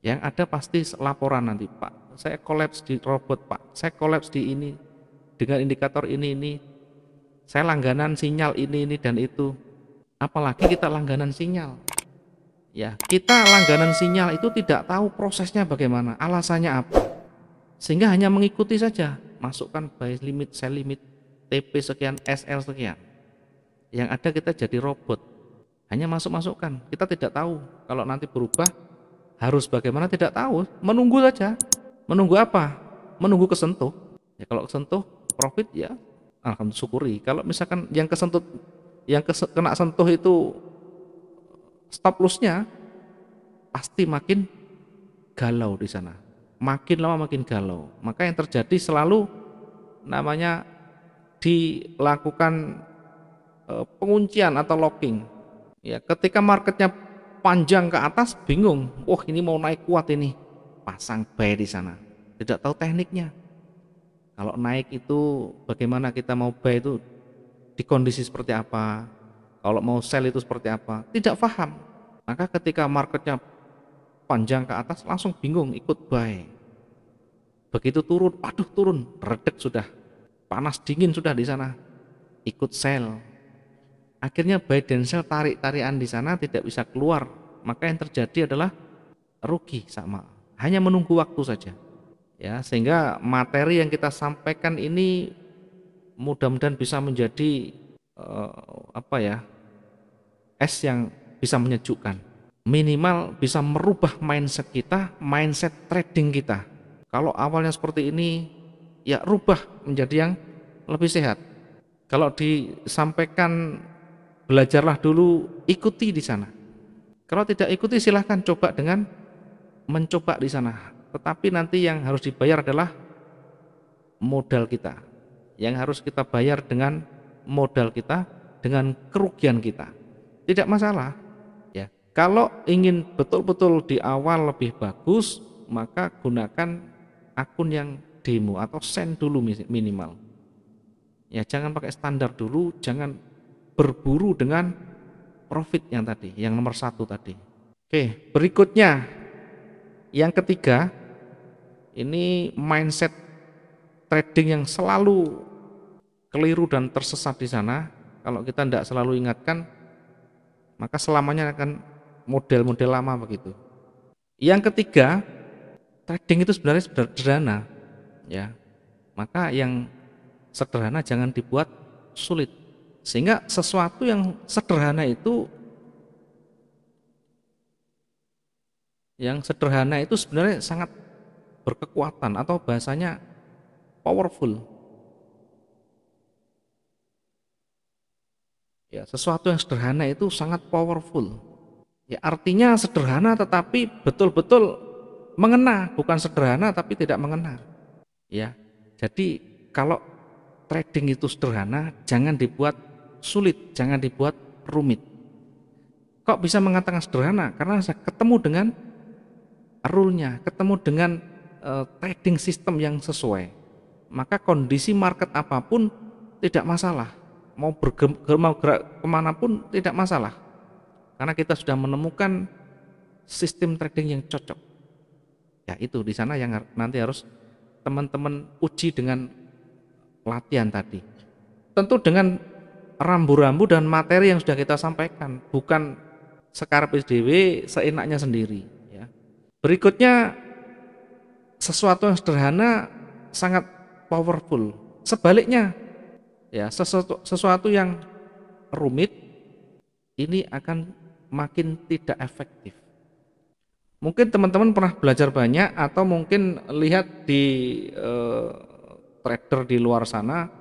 Yang ada pasti laporan nanti, Pak, saya kolaps di robot, Pak, saya kolaps di ini, dengan indikator ini, ini, saya langganan sinyal ini, ini, dan itu. Apalagi kita langganan sinyal. Ya, kita langganan sinyal itu tidak tahu prosesnya bagaimana, alasannya apa. Sehingga hanya mengikuti saja, masukkan by limit, sell limit, TP sekian, SL sekian. Yang ada kita jadi robot, hanya masuk-masukkan. Kita tidak tahu kalau nanti berubah harus bagaimana tidak tahu, menunggu saja. Menunggu apa? Menunggu kesentuh. Ya kalau kesentuh profit ya alhamdulillah syukuri. Kalau misalkan yang kesentuh yang kes, kena sentuh itu stop lossnya pasti makin galau di sana. Makin lama makin galau. Maka yang terjadi selalu namanya dilakukan e, penguncian atau locking. Ya, ketika marketnya panjang ke atas bingung. Wah ini mau naik kuat ini. Pasang bay di sana. Tidak tahu tekniknya. Kalau naik itu bagaimana kita mau bay itu di kondisi seperti apa. Kalau mau sell itu seperti apa. Tidak paham. Maka ketika marketnya panjang ke atas langsung bingung ikut buy. Begitu turun, aduh turun, redek sudah. Panas dingin sudah di sana. Ikut sell, akhirnya buy dan sell tarik-tarian di sana tidak bisa keluar maka yang terjadi adalah rugi sama. Hanya menunggu waktu saja. Ya, sehingga materi yang kita sampaikan ini mudah-mudahan bisa menjadi uh, apa ya? es yang bisa menyejukkan. Minimal bisa merubah mindset kita, mindset trading kita. Kalau awalnya seperti ini, ya rubah menjadi yang lebih sehat. Kalau disampaikan belajarlah dulu, ikuti di sana kalau tidak ikuti silahkan coba dengan mencoba di sana. Tetapi nanti yang harus dibayar adalah modal kita. Yang harus kita bayar dengan modal kita, dengan kerugian kita. Tidak masalah. Ya, kalau ingin betul-betul di awal lebih bagus, maka gunakan akun yang demo atau send dulu minimal. Ya, jangan pakai standar dulu, jangan berburu dengan profit yang tadi, yang nomor satu tadi. Oke, berikutnya yang ketiga ini mindset trading yang selalu keliru dan tersesat di sana. Kalau kita tidak selalu ingatkan, maka selamanya akan model-model lama begitu. Yang ketiga, trading itu sebenarnya sederhana, ya. Maka yang sederhana jangan dibuat sulit. Sehingga sesuatu yang sederhana itu yang sederhana itu sebenarnya sangat berkekuatan atau bahasanya powerful. Ya, sesuatu yang sederhana itu sangat powerful. Ya, artinya sederhana tetapi betul-betul mengena, bukan sederhana tapi tidak mengena. Ya. Jadi kalau trading itu sederhana, jangan dibuat sulit, jangan dibuat rumit. Kok bisa mengatakan sederhana? Karena saya ketemu dengan rule-nya, ketemu dengan uh, trading system yang sesuai. Maka kondisi market apapun tidak masalah. Mau bergerak gerak pun tidak masalah. Karena kita sudah menemukan sistem trading yang cocok. Ya itu di sana yang nanti harus teman-teman uji dengan latihan tadi. Tentu dengan rambu-rambu dan materi yang sudah kita sampaikan, bukan sekar PSDW seenaknya sendiri. Ya. Berikutnya sesuatu yang sederhana sangat powerful. Sebaliknya, ya sesuatu, sesuatu yang rumit ini akan makin tidak efektif. Mungkin teman-teman pernah belajar banyak atau mungkin lihat di eh, trader di luar sana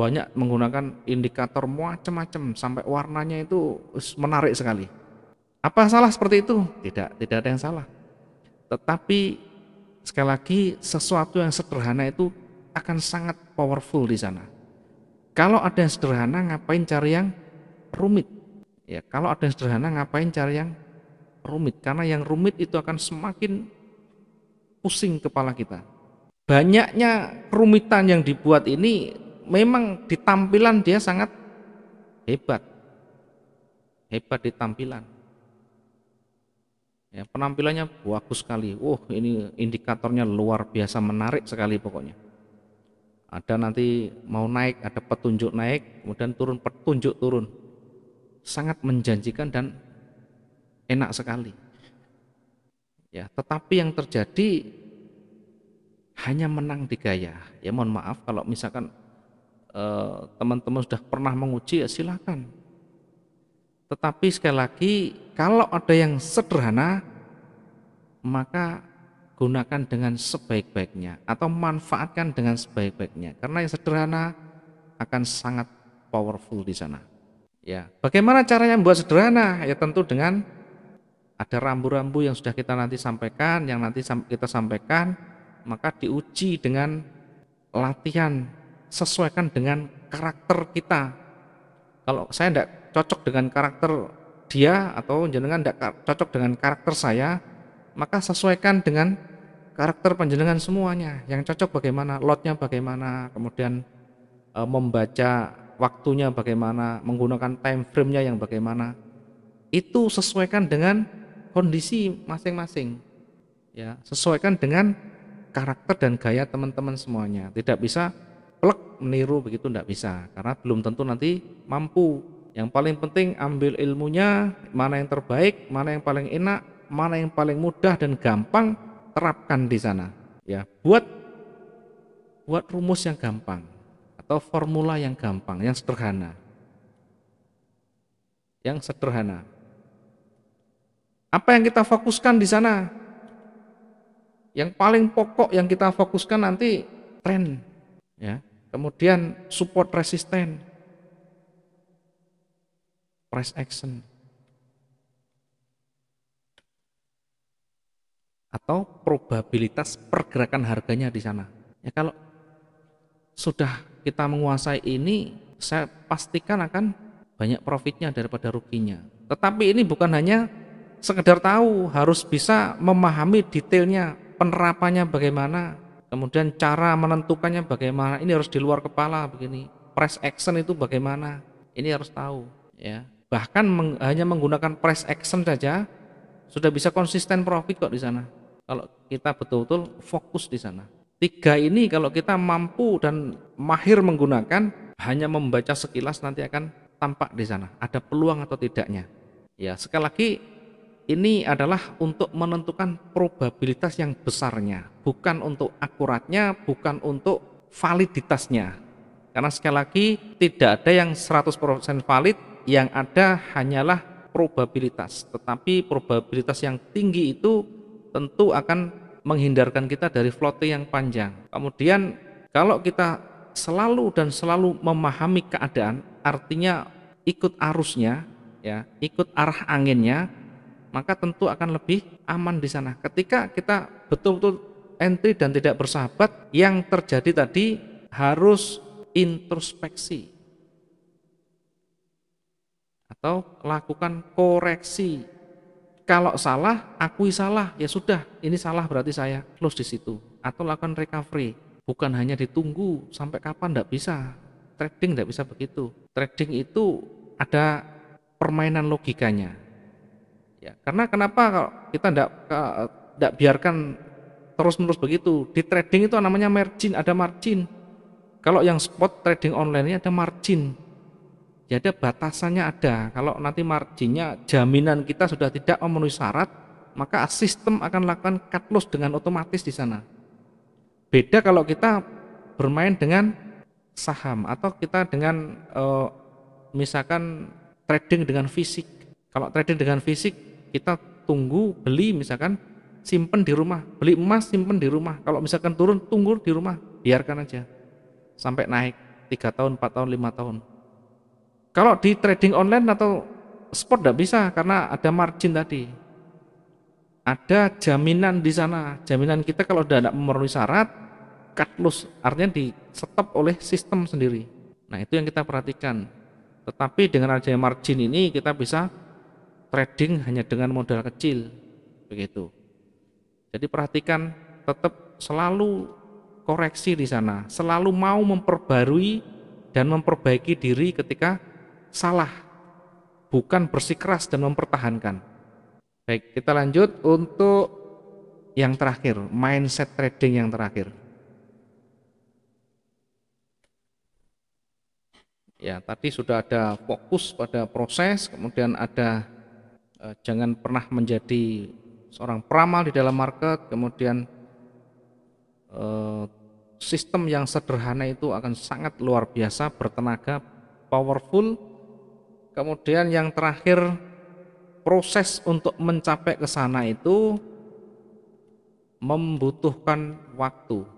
banyak menggunakan indikator macam-macam sampai warnanya itu menarik sekali. Apa salah seperti itu? Tidak, tidak ada yang salah. Tetapi sekali lagi sesuatu yang sederhana itu akan sangat powerful di sana. Kalau ada yang sederhana ngapain cari yang rumit? Ya, kalau ada yang sederhana ngapain cari yang rumit? Karena yang rumit itu akan semakin pusing kepala kita. Banyaknya kerumitan yang dibuat ini memang di tampilan dia sangat hebat. Hebat di tampilan. Ya, penampilannya bagus sekali. Oh ini indikatornya luar biasa menarik sekali pokoknya. Ada nanti mau naik, ada petunjuk naik, kemudian turun petunjuk turun. Sangat menjanjikan dan enak sekali. Ya, tetapi yang terjadi hanya menang di gaya. Ya mohon maaf kalau misalkan Eh, teman-teman sudah pernah menguji ya silakan. Tetapi sekali lagi kalau ada yang sederhana maka gunakan dengan sebaik-baiknya atau manfaatkan dengan sebaik-baiknya karena yang sederhana akan sangat powerful di sana. Ya, bagaimana caranya membuat sederhana? Ya tentu dengan ada rambu-rambu yang sudah kita nanti sampaikan, yang nanti kita sampaikan, maka diuji dengan latihan sesuaikan dengan karakter kita. Kalau saya tidak cocok dengan karakter dia atau jenengan tidak cocok dengan karakter saya, maka sesuaikan dengan karakter penjenengan semuanya. Yang cocok bagaimana, lotnya bagaimana, kemudian e, membaca waktunya bagaimana, menggunakan time frame-nya yang bagaimana. Itu sesuaikan dengan kondisi masing-masing. Ya, sesuaikan dengan karakter dan gaya teman-teman semuanya. Tidak bisa meniru begitu tidak bisa karena belum tentu nanti mampu yang paling penting ambil ilmunya mana yang terbaik mana yang paling enak mana yang paling mudah dan gampang terapkan di sana ya buat buat rumus yang gampang atau formula yang gampang yang sederhana yang sederhana apa yang kita fokuskan di sana yang paling pokok yang kita fokuskan nanti tren ya Kemudian support resisten, press action, atau probabilitas pergerakan harganya di sana. Ya kalau sudah kita menguasai ini, saya pastikan akan banyak profitnya daripada ruginya. Tetapi ini bukan hanya sekedar tahu, harus bisa memahami detailnya penerapannya bagaimana, Kemudian cara menentukannya bagaimana? Ini harus di luar kepala begini. Press action itu bagaimana? Ini harus tahu, ya. Bahkan meng, hanya menggunakan press action saja sudah bisa konsisten profit kok di sana. Kalau kita betul-betul fokus di sana. Tiga ini kalau kita mampu dan mahir menggunakan hanya membaca sekilas nanti akan tampak di sana ada peluang atau tidaknya. Ya, sekali lagi ini adalah untuk menentukan probabilitas yang besarnya, bukan untuk akuratnya, bukan untuk validitasnya. Karena sekali lagi tidak ada yang 100% valid, yang ada hanyalah probabilitas. Tetapi probabilitas yang tinggi itu tentu akan menghindarkan kita dari flote yang panjang. Kemudian kalau kita selalu dan selalu memahami keadaan, artinya ikut arusnya, ya, ikut arah anginnya, maka tentu akan lebih aman di sana. Ketika kita betul-betul entry dan tidak bersahabat, yang terjadi tadi harus introspeksi atau lakukan koreksi. Kalau salah, akui salah, ya sudah, ini salah berarti saya close di situ. Atau lakukan recovery, bukan hanya ditunggu sampai kapan tidak bisa. Trading tidak bisa begitu. Trading itu ada permainan logikanya Ya, karena kenapa kalau kita tidak tidak biarkan terus-menerus begitu. Di trading itu namanya margin, ada margin. Kalau yang spot trading online ini ada margin. Jadi ya, ada batasannya ada. Kalau nanti marginnya jaminan kita sudah tidak memenuhi syarat, maka sistem akan lakukan cut loss dengan otomatis di sana. Beda kalau kita bermain dengan saham atau kita dengan e, misalkan trading dengan fisik. Kalau trading dengan fisik kita tunggu beli misalkan simpen di rumah beli emas simpen di rumah kalau misalkan turun tunggu di rumah biarkan aja sampai naik tiga tahun 4 tahun lima tahun kalau di trading online atau spot tidak bisa karena ada margin tadi ada jaminan di sana jaminan kita kalau tidak memenuhi syarat cut loss artinya di stop oleh sistem sendiri nah itu yang kita perhatikan tetapi dengan adanya margin ini kita bisa trading hanya dengan modal kecil begitu. Jadi perhatikan tetap selalu koreksi di sana, selalu mau memperbarui dan memperbaiki diri ketika salah, bukan bersikeras dan mempertahankan. Baik, kita lanjut untuk yang terakhir, mindset trading yang terakhir. Ya, tadi sudah ada fokus pada proses, kemudian ada Eh, jangan pernah menjadi seorang peramal di dalam market kemudian eh, sistem yang sederhana itu akan sangat luar biasa bertenaga powerful kemudian yang terakhir proses untuk mencapai ke sana itu membutuhkan waktu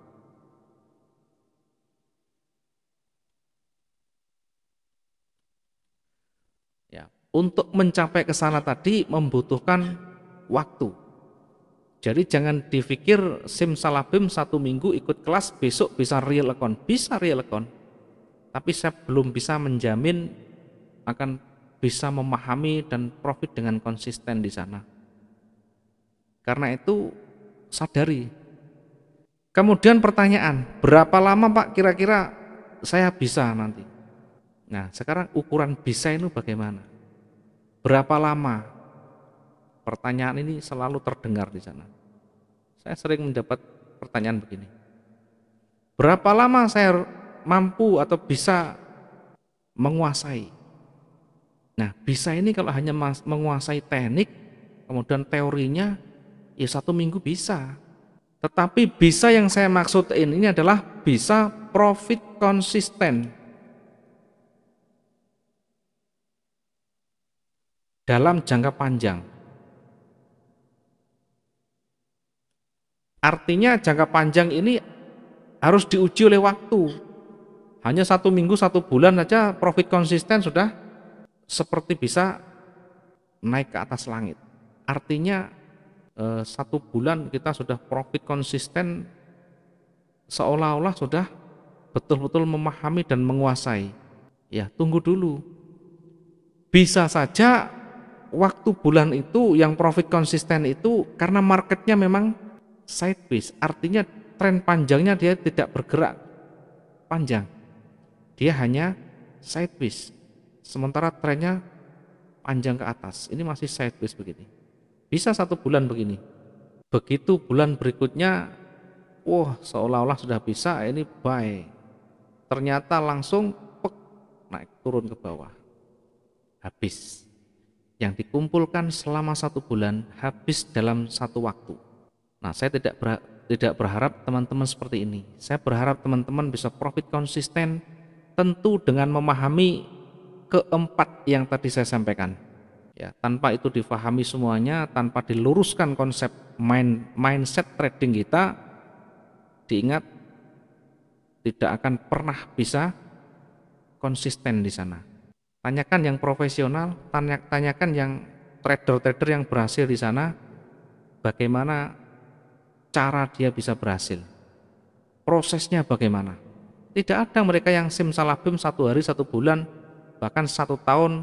untuk mencapai ke sana tadi membutuhkan waktu. Jadi jangan dipikir salabim satu minggu ikut kelas besok bisa real account. Bisa real account. Tapi saya belum bisa menjamin akan bisa memahami dan profit dengan konsisten di sana. Karena itu sadari. Kemudian pertanyaan, berapa lama Pak kira-kira saya bisa nanti? Nah sekarang ukuran bisa itu bagaimana? Berapa lama? Pertanyaan ini selalu terdengar di sana. Saya sering mendapat pertanyaan begini. Berapa lama saya mampu atau bisa menguasai? Nah, bisa ini kalau hanya menguasai teknik, kemudian teorinya, ya satu minggu bisa. Tetapi bisa yang saya maksud ini adalah bisa profit konsisten dalam jangka panjang. Artinya jangka panjang ini harus diuji oleh waktu. Hanya satu minggu, satu bulan saja profit konsisten sudah seperti bisa naik ke atas langit. Artinya eh, satu bulan kita sudah profit konsisten seolah-olah sudah betul-betul memahami dan menguasai. Ya tunggu dulu. Bisa saja waktu bulan itu yang profit konsisten itu karena marketnya memang sideways, artinya tren panjangnya dia tidak bergerak panjang. Dia hanya sideways. Sementara trennya panjang ke atas. Ini masih sideways begini. Bisa satu bulan begini. Begitu bulan berikutnya, wah seolah-olah sudah bisa, ini buy. Ternyata langsung pek, naik turun ke bawah. Habis yang dikumpulkan selama satu bulan habis dalam satu waktu. Nah, saya tidak ber, tidak berharap teman-teman seperti ini. Saya berharap teman-teman bisa profit konsisten tentu dengan memahami keempat yang tadi saya sampaikan. Ya, tanpa itu difahami semuanya, tanpa diluruskan konsep mind, mindset trading kita, diingat tidak akan pernah bisa konsisten di sana. Tanyakan yang profesional, tanya, tanyakan yang trader-trader yang berhasil di sana, bagaimana cara dia bisa berhasil. Prosesnya bagaimana? Tidak ada mereka yang simsalabim satu hari, satu bulan, bahkan satu tahun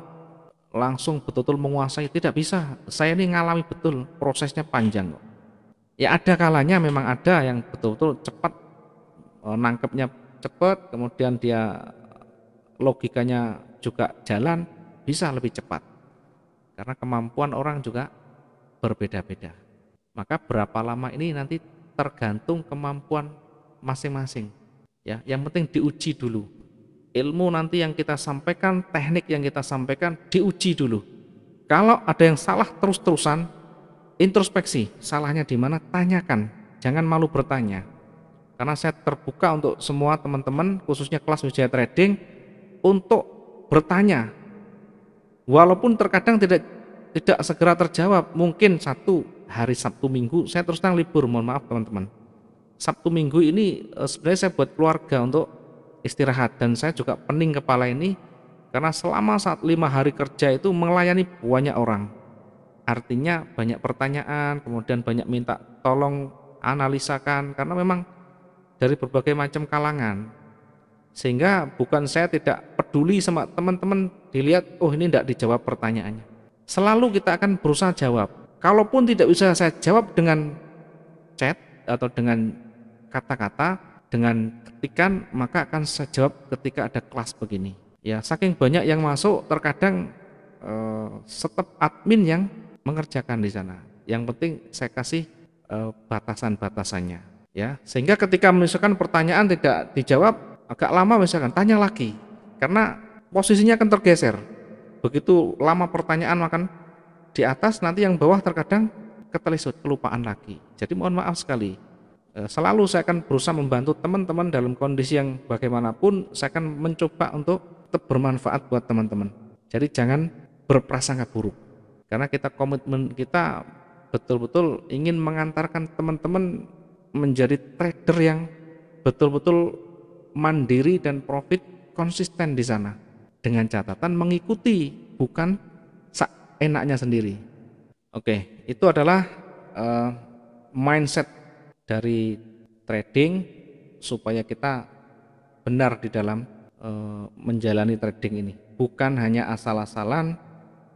langsung betul-betul menguasai. Tidak bisa. Saya ini ngalami betul, prosesnya panjang Ya ada kalanya memang ada yang betul-betul cepat eh, nangkepnya cepat, kemudian dia logikanya juga jalan bisa lebih cepat. Karena kemampuan orang juga berbeda-beda. Maka berapa lama ini nanti tergantung kemampuan masing-masing. Ya, yang penting diuji dulu. Ilmu nanti yang kita sampaikan, teknik yang kita sampaikan diuji dulu. Kalau ada yang salah terus-terusan, introspeksi, salahnya di mana tanyakan. Jangan malu bertanya. Karena saya terbuka untuk semua teman-teman khususnya kelas wijaya trading untuk bertanya walaupun terkadang tidak tidak segera terjawab mungkin satu hari Sabtu Minggu saya terus terang libur mohon maaf teman-teman Sabtu Minggu ini eh, sebenarnya saya buat keluarga untuk istirahat dan saya juga pening kepala ini karena selama saat lima hari kerja itu melayani banyak orang artinya banyak pertanyaan kemudian banyak minta tolong analisakan karena memang dari berbagai macam kalangan sehingga bukan saya tidak peduli sama teman-teman dilihat, oh ini tidak dijawab pertanyaannya. Selalu kita akan berusaha jawab. Kalaupun tidak bisa saya jawab dengan chat atau dengan kata-kata, dengan ketikan, maka akan saya jawab ketika ada kelas begini. Ya, saking banyak yang masuk, terkadang eh, setep admin yang mengerjakan di sana. Yang penting saya kasih eh, batasan-batasannya ya sehingga ketika misalkan pertanyaan tidak dijawab agak lama misalkan tanya lagi karena posisinya akan tergeser begitu lama pertanyaan makan di atas nanti yang bawah terkadang ketelisut kelupaan lagi jadi mohon maaf sekali eh, selalu saya akan berusaha membantu teman-teman dalam kondisi yang bagaimanapun saya akan mencoba untuk tetap bermanfaat buat teman-teman jadi jangan berprasangka buruk karena kita komitmen kita betul-betul ingin mengantarkan teman-teman menjadi trader yang betul-betul mandiri dan profit konsisten di sana dengan catatan mengikuti bukan enaknya sendiri. Oke, itu adalah uh, mindset dari trading supaya kita benar di dalam uh, menjalani trading ini. Bukan hanya asal-asalan,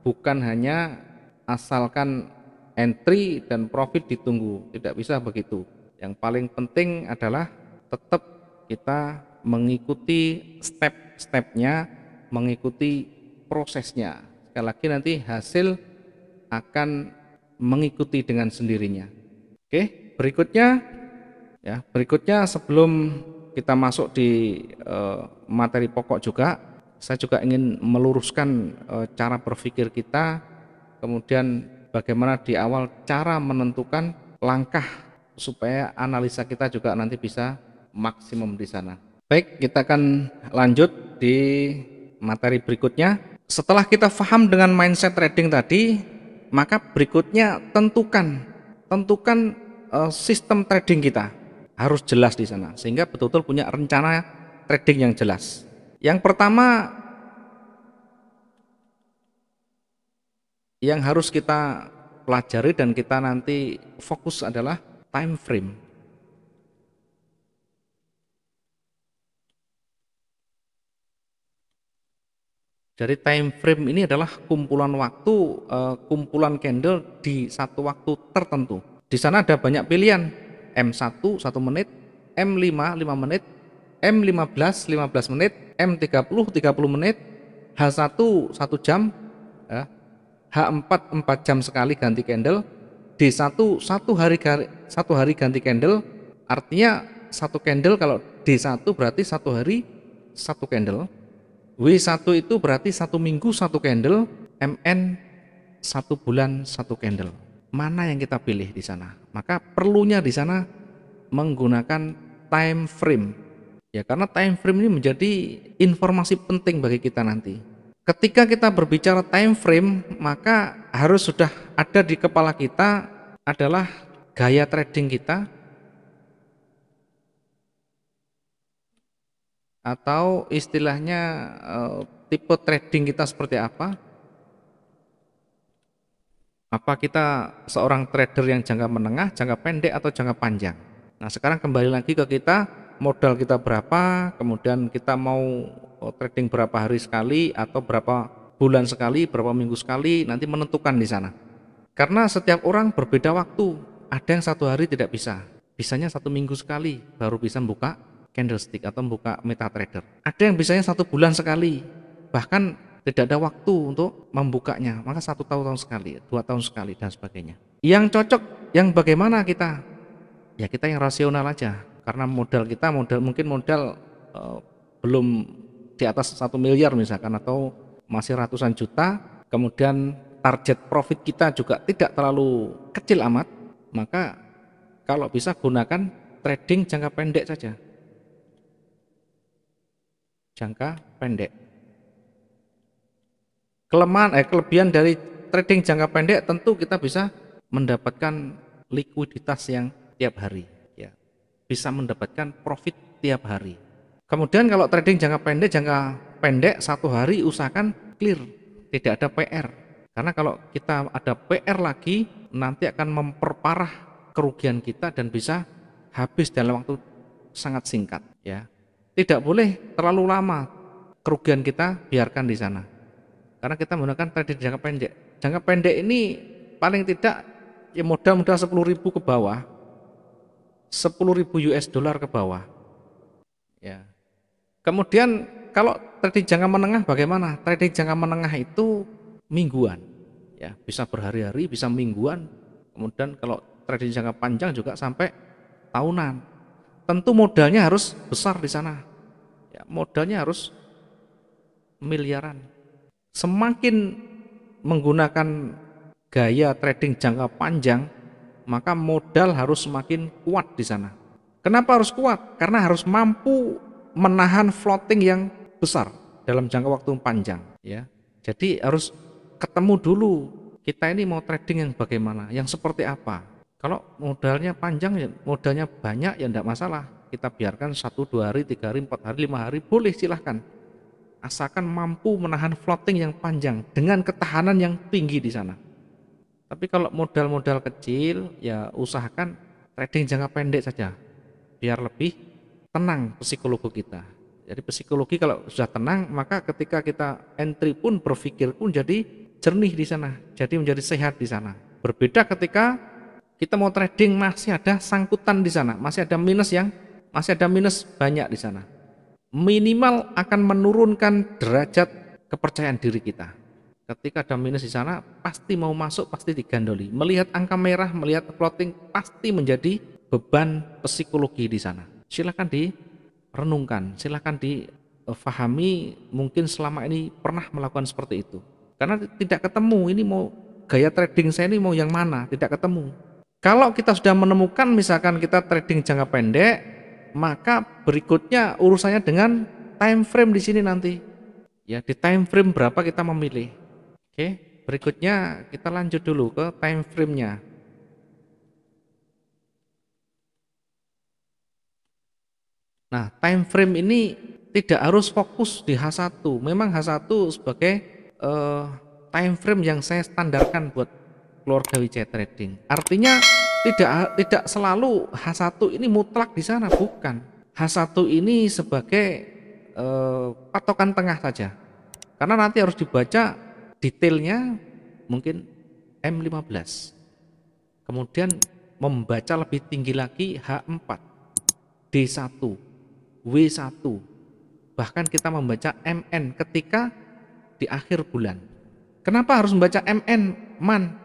bukan hanya asalkan entry dan profit ditunggu, tidak bisa begitu. Yang paling penting adalah tetap kita mengikuti step-stepnya, mengikuti prosesnya. Sekali lagi nanti hasil akan mengikuti dengan sendirinya. Oke, berikutnya ya, berikutnya sebelum kita masuk di uh, materi pokok juga, saya juga ingin meluruskan uh, cara berpikir kita, kemudian bagaimana di awal cara menentukan langkah supaya analisa kita juga nanti bisa maksimum di sana. Baik, kita akan lanjut di materi berikutnya. Setelah kita paham dengan mindset trading tadi, maka berikutnya tentukan tentukan uh, sistem trading kita. Harus jelas di sana sehingga betul-betul punya rencana trading yang jelas. Yang pertama yang harus kita pelajari dan kita nanti fokus adalah time frame. Dari time frame ini adalah kumpulan waktu, uh, kumpulan candle di satu waktu tertentu. Di sana ada banyak pilihan, M1 1 menit, M5 5 menit, M15 15 menit, M30 30 menit, H1 1 jam, ya, H4 4 jam sekali ganti candle, D1 1 hari satu hari ganti candle, artinya satu candle kalau D1 berarti satu hari satu candle. W1 itu berarti satu minggu satu candle, MN satu bulan satu candle. Mana yang kita pilih di sana? Maka perlunya di sana menggunakan time frame. Ya, karena time frame ini menjadi informasi penting bagi kita nanti. Ketika kita berbicara time frame, maka harus sudah ada di kepala kita adalah gaya trading kita, atau istilahnya eh, tipe trading kita seperti apa? Apa kita seorang trader yang jangka menengah, jangka pendek atau jangka panjang? Nah, sekarang kembali lagi ke kita, modal kita berapa, kemudian kita mau eh, trading berapa hari sekali atau berapa bulan sekali, berapa minggu sekali, nanti menentukan di sana. Karena setiap orang berbeda waktu, ada yang satu hari tidak bisa, bisanya satu minggu sekali baru bisa buka candlestick atau membuka MetaTrader. Ada yang bisanya satu bulan sekali, bahkan tidak ada waktu untuk membukanya, maka satu tahun, tahun sekali, dua tahun sekali dan sebagainya. Yang cocok, yang bagaimana kita? Ya kita yang rasional aja, karena modal kita modal mungkin modal uh, belum di atas satu miliar misalkan atau masih ratusan juta, kemudian target profit kita juga tidak terlalu kecil amat, maka kalau bisa gunakan trading jangka pendek saja jangka pendek. Kelemahan eh kelebihan dari trading jangka pendek tentu kita bisa mendapatkan likuiditas yang tiap hari ya. Bisa mendapatkan profit tiap hari. Kemudian kalau trading jangka pendek jangka pendek satu hari usahakan clear, tidak ada PR. Karena kalau kita ada PR lagi nanti akan memperparah kerugian kita dan bisa habis dalam waktu sangat singkat ya tidak boleh terlalu lama kerugian kita biarkan di sana. Karena kita menggunakan trading jangka pendek. Jangka pendek ini paling tidak ya modal-modal 10 ribu ke bawah. 10 ribu US dollar ke bawah. Ya. Kemudian kalau trading jangka menengah bagaimana? Trading jangka menengah itu mingguan. Ya, bisa berhari-hari, bisa mingguan. Kemudian kalau trading jangka panjang juga sampai tahunan tentu modalnya harus besar di sana. Ya, modalnya harus miliaran. Semakin menggunakan gaya trading jangka panjang, maka modal harus semakin kuat di sana. Kenapa harus kuat? Karena harus mampu menahan floating yang besar dalam jangka waktu panjang, ya. Jadi harus ketemu dulu kita ini mau trading yang bagaimana, yang seperti apa. Kalau modalnya panjang, ya, modalnya banyak ya tidak masalah. Kita biarkan satu, dua hari, tiga hari, empat hari, lima hari, boleh silahkan. Asalkan mampu menahan floating yang panjang dengan ketahanan yang tinggi di sana. Tapi kalau modal-modal kecil, ya usahakan trading jangka pendek saja. Biar lebih tenang psikologi kita. Jadi psikologi kalau sudah tenang, maka ketika kita entry pun berpikir pun jadi jernih di sana, jadi menjadi sehat di sana. Berbeda ketika kita mau trading masih ada sangkutan di sana, masih ada minus yang masih ada minus banyak di sana. Minimal akan menurunkan derajat kepercayaan diri kita. Ketika ada minus di sana, pasti mau masuk, pasti digandoli. Melihat angka merah, melihat plotting, pasti menjadi beban psikologi di sana. Silahkan direnungkan, silahkan difahami mungkin selama ini pernah melakukan seperti itu. Karena tidak ketemu, ini mau gaya trading saya ini mau yang mana, tidak ketemu kalau kita sudah menemukan misalkan kita trading jangka pendek, maka berikutnya urusannya dengan time frame di sini nanti. Ya, di time frame berapa kita memilih. Oke, berikutnya kita lanjut dulu ke time frame-nya. Nah, time frame ini tidak harus fokus di H1. Memang H1 sebagai uh, time frame yang saya standarkan buat keluarga Wijaya Trading. Artinya tidak tidak selalu H1 ini mutlak di sana, bukan. H1 ini sebagai eh, patokan tengah saja. Karena nanti harus dibaca detailnya mungkin M15. Kemudian membaca lebih tinggi lagi H4, D1, W1. Bahkan kita membaca MN ketika di akhir bulan. Kenapa harus membaca MN, man?